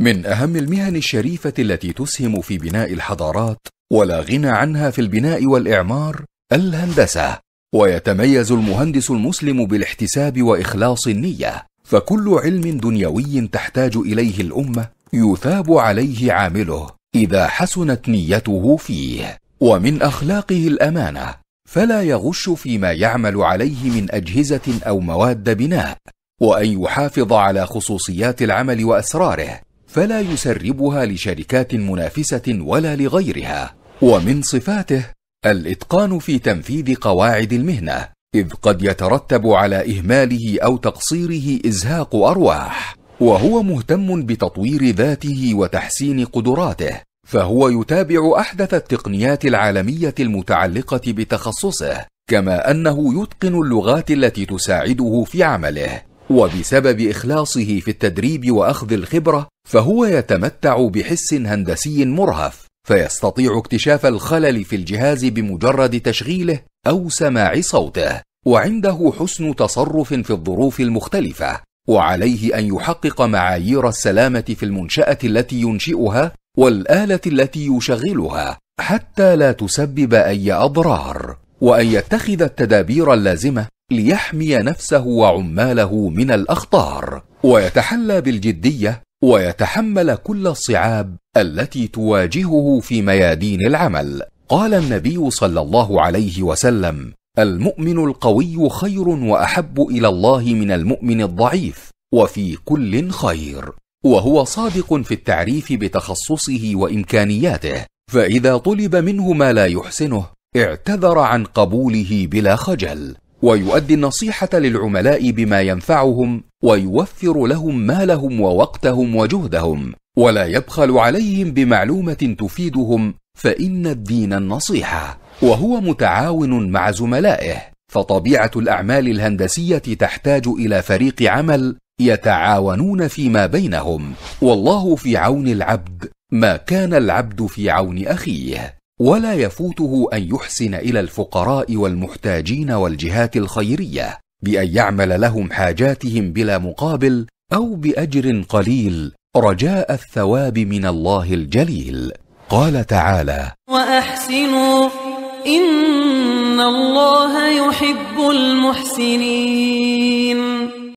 من اهم المهن الشريفه التي تسهم في بناء الحضارات ولا غنى عنها في البناء والاعمار الهندسه ويتميز المهندس المسلم بالاحتساب واخلاص النيه فكل علم دنيوي تحتاج اليه الامه يثاب عليه عامله اذا حسنت نيته فيه ومن اخلاقه الامانه فلا يغش فيما يعمل عليه من اجهزه او مواد بناء وان يحافظ على خصوصيات العمل واسراره فلا يسربها لشركات منافسه ولا لغيرها ومن صفاته الاتقان في تنفيذ قواعد المهنه اذ قد يترتب على اهماله او تقصيره ازهاق ارواح وهو مهتم بتطوير ذاته وتحسين قدراته فهو يتابع احدث التقنيات العالميه المتعلقه بتخصصه كما انه يتقن اللغات التي تساعده في عمله وبسبب اخلاصه في التدريب واخذ الخبره فهو يتمتع بحس هندسي مرهف فيستطيع اكتشاف الخلل في الجهاز بمجرد تشغيله او سماع صوته وعنده حسن تصرف في الظروف المختلفه وعليه ان يحقق معايير السلامه في المنشاه التي ينشئها والاله التي يشغلها حتى لا تسبب اي اضرار وان يتخذ التدابير اللازمه ليحمي نفسه وعماله من الأخطار ويتحلى بالجدية ويتحمل كل الصعاب التي تواجهه في ميادين العمل قال النبي صلى الله عليه وسلم المؤمن القوي خير واحب الى الله من المؤمن الضعيف وفي كل خير وهو صادق في التعريف بتخصصه وامكانياته فاذا طلب منه ما لا يحسنه اعتذر عن قبوله بلا خجل ويؤدي النصيحة للعملاء بما ينفعهم ويوفر لهم مالهم ووقتهم وجهدهم ولا يبخل عليهم بمعلومة تفيدهم فإن الدين النصيحة وهو متعاون مع زملائه فطبيعة الأعمال الهندسية تحتاج إلى فريق عمل يتعاونون فيما بينهم والله في عون العبد ما كان العبد في عون أخيه ولا يفوته ان يحسن الى الفقراء والمحتاجين والجهات الخيريه بان يعمل لهم حاجاتهم بلا مقابل او باجر قليل رجاء الثواب من الله الجليل قال تعالى واحسنوا ان الله يحب المحسنين